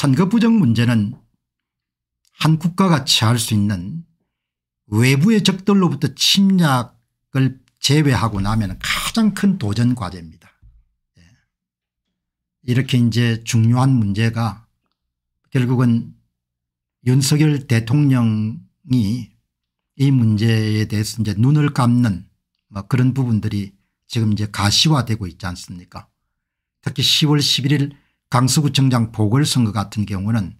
선거 부정 문제는 한 국가가 취할 수 있는 외부의 적들로부터 침략을 제외하고 나면 가장 큰 도전 과제입니다. 예. 이렇게 이제 중요한 문제가 결국은 윤석열 대통령이 이 문제에 대해서 이제 눈을 감는 뭐 그런 부분들이 지금 이제 가시화되고 있지 않습니까 특히 10월 11일 강서구청장 보궐선거 같은 경우는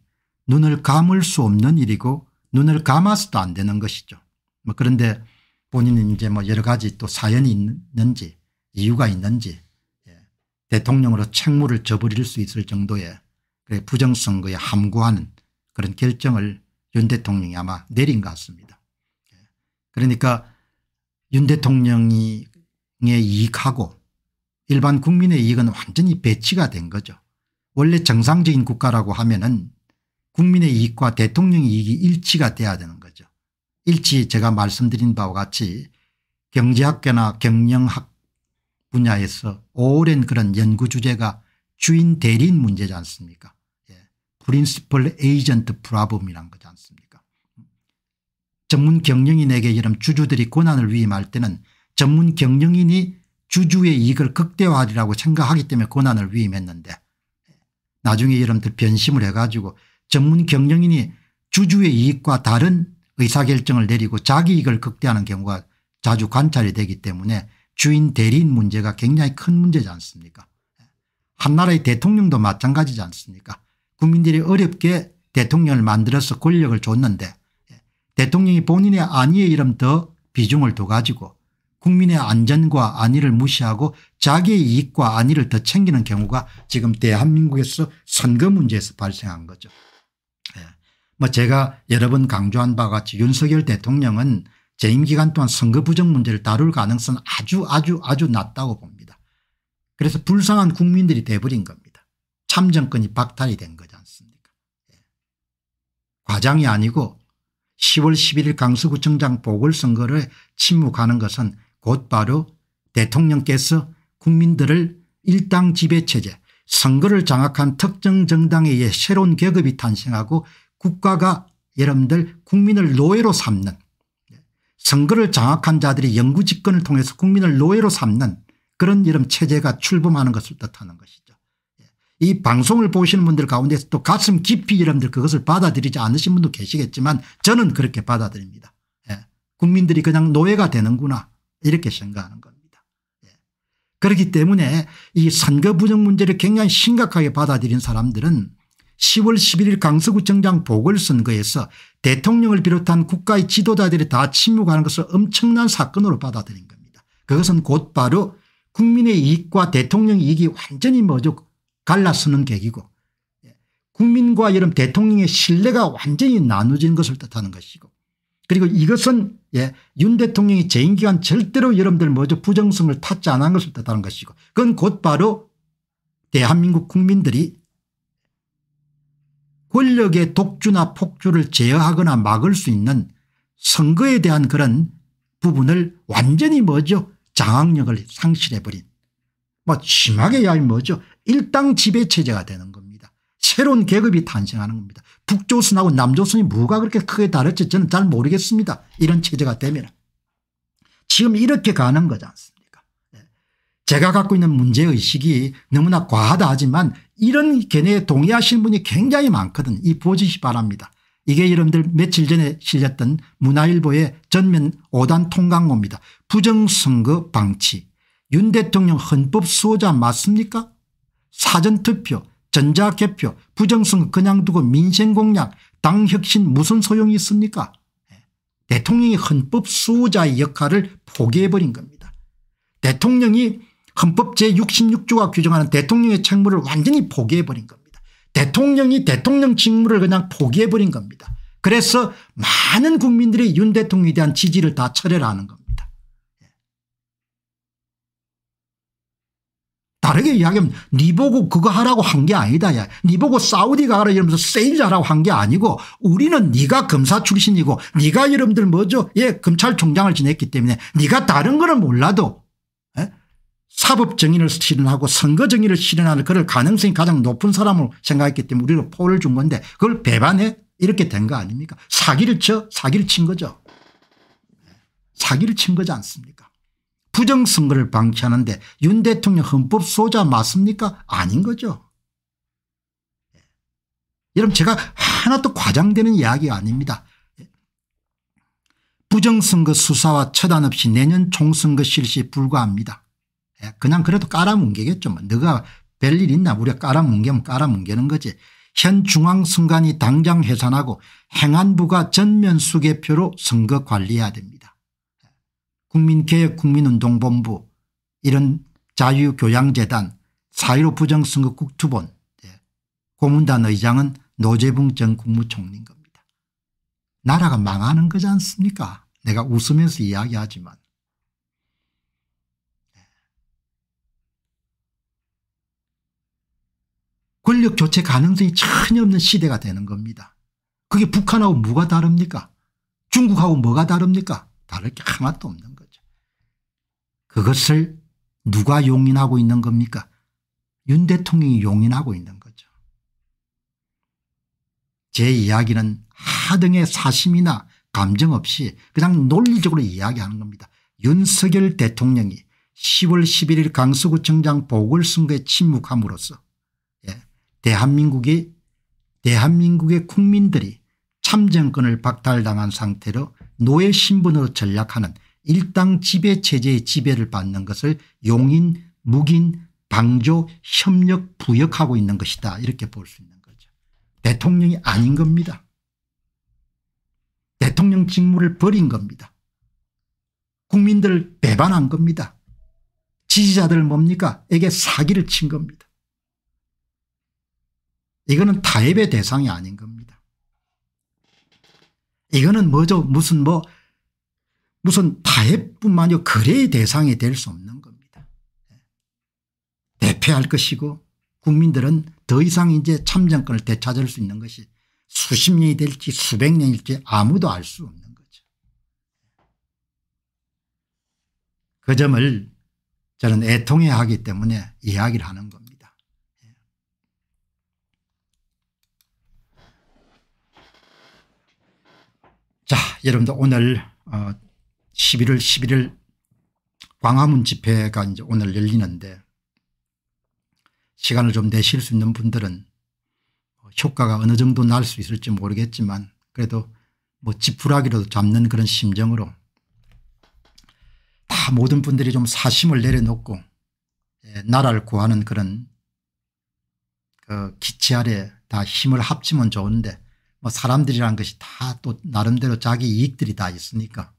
눈을 감을 수 없는 일이고 눈을 감아서도 안 되는 것이죠. 뭐 그런데 본인은 이제 뭐 여러 가지 또 사연이 있는지 이유가 있는지 예. 대통령으로 책무를 저버릴 수 있을 정도의 부정선거에 함구하는 그런 결정을 윤 대통령이 아마 내린 것 같습니다. 예. 그러니까 윤 대통령의 이익하고 일반 국민의 이익은 완전히 배치가 된 거죠. 원래 정상적인 국가라고 하면은 국민의 이익과 대통령의 이익이 일치가 돼야 되는 거죠. 일치 제가 말씀드린 바와 같이 경제학교나 경영학 분야에서 오랜 그런 연구 주제가 주인 대리인 문제지 않습니까 예. 프린시플 에이전트 프라범이란 거지 않습니까 전문 경영인에게 이런 주주들이 권한을 위임할 때는 전문 경영인이 주주의 이익을 극대화하리라고 생각하기 때문에 권한을 위임했는데 나중에 여러분들 변심을 해가지고 전문 경영인이 주주의 이익과 다른 의사결정을 내리고 자기 이익을 극대하는 경우가 자주 관찰이 되기 때문에 주인 대리인 문제가 굉장히 큰 문제지 않습니까 한 나라의 대통령도 마찬가지지 않습니까 국민들이 어렵게 대통령을 만들어서 권력을 줬는데 예, 대통령이 본인의 안위에 이름 더 비중을 둬 가지고 국민의 안전과 안위를 무시하고 자기의 이익과 안위를 더 챙기는 경우가 지금 대한민국에서 선거 문제에서 발생한 거죠. 예. 뭐 제가 여러 번 강조한 바와 같이 윤석열 대통령은 재임 기간 동안 선거 부정 문제를 다룰 가능성은 아주 아주 아주 낮다고 봅니다. 그래서 불쌍한 국민들이 돼버린 겁니다. 참정권이 박탈이 된 거지 않습니까 예. 과장이 아니고 10월 11일 강서구청장 보궐선거를 침묵하는 것은 곧 바로 대통령께서 국민들을 일당 지배체제 선거를 장악한 특정 정당에 의해 새로운 계급이 탄생하고 국가가 여러분들 국민을 노예로 삼는 선거를 장악한 자들이 영구집권을 통해서 국민을 노예로 삼는 그런 이런 체제가 출범하는 것을 뜻하는 것이죠. 예. 이 방송을 보시는 분들 가운데서 또 가슴 깊이 여러분들 그것을 받아들이지 않으신 분도 계시겠지만 저는 그렇게 받아들입니다. 예. 국민들이 그냥 노예가 되는구나 이렇게 생각하는 겁니다. 예. 그렇기 때문에 이 선거 부정 문제를 굉장히 심각하게 받아들인 사람들은 10월 11일 강서구청장 보궐선거에서 대통령을 비롯한 국가의 지도자들이 다 침묵하는 것을 엄청난 사건으로 받아들인 겁니다. 그것은 곧바로 국민의 이익과 대통령 이익이 완전히 먼저 갈라서는 계기고 예. 국민과 여름 대통령의 신뢰가 완전히 나누진 것을 뜻하는 것이고 그리고 이것은 예, 윤 대통령이 재임기간 절대로 여러분들 먼저 부정성을 탓지 않은 것을 뜻하는 것이고 그건 곧바로 대한민국 국민들이 권력의 독주나 폭주를 제어하거나 막을 수 있는 선거에 대한 그런 부분을 완전히 뭐죠 장악력을 상실해버린 뭐 심하게 야이 뭐죠 일당 지배체제가 되는 겁니다. 새로운 계급이 탄생하는 겁니다. 북조선하고 남조선이 뭐가 그렇게 크게 다를지 저는 잘 모르겠습니다. 이런 체제가 되면. 지금 이렇게 가는 거지 않습니까 예. 제가 갖고 있는 문제의식이 너무나 과하다 하지만 이런 견해에 동의하시는 분이 굉장히 많거든 이 보시기 바랍니다. 이게 여러분들 며칠 전에 실렸던 문화일보의 전면 5단 통강호입니다. 부정선거 방치 윤 대통령 헌법 수호자 맞습니까 사전투표 전자개표 부정선거 그냥 두고 민생공약 당혁신 무슨 소용이 있습니까 대통령이 헌법 수호자의 역할을 포기해버린 겁니다. 대통령이 헌법 제66조가 규정하는 대통령의 책무를 완전히 포기해버린 겁니다. 대통령이 대통령 직무를 그냥 포기해버린 겁니다. 그래서 많은 국민들이윤 대통령에 대한 지지를 다 철회를 하는 겁니다. 다르게 이야기하면 니 보고 그거 하라고 한 게 아니다. 야. 니 보고 사우디 가라 이러면서 세일자라고 한 게 아니고 우리는 니가 검사 출신이고 니가 여러들 뭐죠? 예 검찰총장을 지냈기 때문에 니가 다른 거는 몰라도 예? 사법 정의를 실현하고 선거 정의를 실현하는 그럴 가능성이 가장 높은 사람으로 생각했기 때문에 우리로 포를 준 건데 그걸 배반해 이렇게 된 거 아닙니까 사기를 쳐 사기를 친 거죠 예. 사기를 친 거지 않습니까 부정선거를 방치하는데 윤 대통령 헌법 소자 맞습니까? 아닌 거죠. 예. 여러분 제가 하나도 과장되는 이야기 아닙니다. 예. 부정선거 수사와 처단 없이 내년 총선거 실시 불과합니다. 예, 그냥 그래도 깔아뭉개겠죠. 뭐. 너가 별일 있나 우리가 깔아뭉개면 깔아뭉개는 거지. 현 중앙선관위 당장 해산하고 행안부가 전면 수개표로 선거 관리해야 됩니다. 국민개혁국민운동본부 이런 자유교양재단 사일오 부정선거 국투본 예, 고문단 의장은 노재봉전 국무총리인 겁니다. 나라가 망하는 거지 않습니까 내가 웃으면서 이야기하지만 예. 권력 교체 가능성이 전혀 없는 시대가 되는 겁니다. 그게 북한하고 뭐가 다릅니까 중국하고 뭐가 다릅니까 다를 게 하나도 없는 거예요. 그것을 누가 용인하고 있는 겁니까? 윤 대통령이 용인하고 있는 거죠. 제 이야기는 하등의 사심이나 감정 없이 그냥 논리적으로 이야기하는 겁니다. 윤석열 대통령이 10월 11일 강서구청장 보궐선거에 침묵함으로써 예, 대한민국이 대한민국의 국민들이 참정권을 박탈당한 상태로 노예 신분으로 전락하는 일당 지배 체제의 지배를 받는 것을 용인 묵인 방조 협력 부역하고 있는 것이다 이렇게 볼 수 있는 거죠. 대통령이 아닌 겁니다. 대통령 직무를 버린 겁니다. 국민들 을 배반한 겁니다. 지지자들 뭡니까? 에게 사기를 친 겁니다. 이거는 타협의 대상이 아닌 겁니다. 이거는 뭐죠? 무슨 뭐 무슨 타협뿐만 아니라 거래의 대상이 될 수 없는 겁니다. 예. 대패할 것이고 국민들은 더 이상 이제 참정권을 되찾을 수 있는 것이 수십 년이 될지 수백 년일지 아무도 알 수 없는 거죠. 예. 그 점을 저는 애통해 하기 때문에 이야기를 하는 겁니다. 예. 자 여러분들 오늘 어 11월 11일 광화문 집회가 이제 오늘 열리는데 시간을 좀 내실 수 있는 분들은 효과가 어느 정도 날 수 있을지 모르겠지만 그래도 뭐 지푸라기라도 잡는 그런 심정으로 다 모든 분들이 좀 사심을 내려놓고 예, 나라를 구하는 그런 그 기치 아래 다 힘을 합치면 좋은데 뭐 사람들이란 것이 다 또 나름대로 자기 이익들이 다 있으니까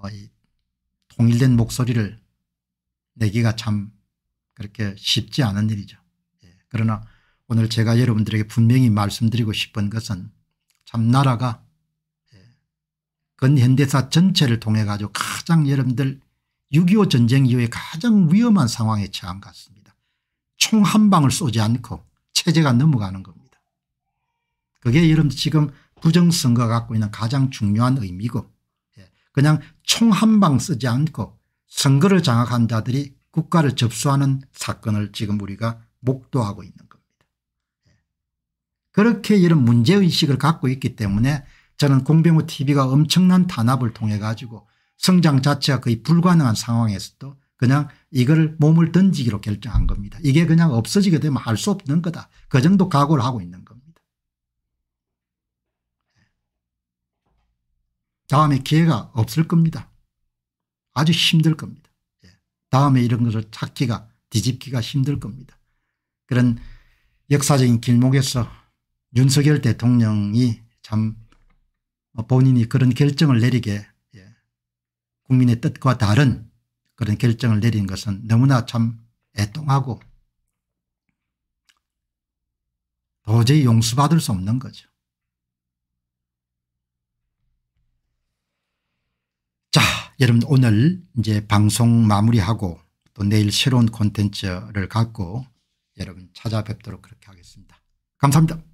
뭐이 통일된 목소리를 내기가 참 그렇게 쉽지 않은 일이죠. 예. 그러나 오늘 제가 여러분들에게 분명히 말씀드리고 싶은 것은 참 나라가 예. 근현대사 전체를 통해 가지고 가장 여러분들 6.25 전쟁 이후에 가장 위험한 상황에 처한 것 같습니다. 총 한 방을 쏘지 않고 체제가 넘어가는 겁니다. 그게 여러분 지금 부정선거가 갖고 있는 가장 중요한 의미고 그냥 총 한 방 쓰지 않고 선거를 장악한 자들이 국가를 접수하는 사건을 지금 우리가 목도하고 있는 겁니다. 그렇게 이런 문제의식을 갖고 있기 때문에 저는 공병호 tv가 엄청난 탄압을 통해 가지고 성장 자체가 거의 불가능한 상황에서도 그냥 이걸 몸을 던지기로 결정한 겁니다. 이게 그냥 없어지게 되면 할 수 없는 거다. 그 정도 각오를 하고 있는 겁니다. 다음에 기회가 없을 겁니다. 아주 힘들 겁니다. 예. 다음에 이런 것을 찾기가 뒤집기가 힘들 겁니다. 그런 역사적인 길목에서 윤석열 대통령이 참 본인이 그런 결정을 내리게 예. 국민의 뜻과 다른 그런 결정을 내린 것은 너무나 참 애통하고 도저히 용서받을 수 없는 거죠. 여러분 오늘 이제 방송 마무리하고 또 내일 새로운 콘텐츠를 갖고 여러분 찾아뵙도록 그렇게 하겠습니다. 감사합니다.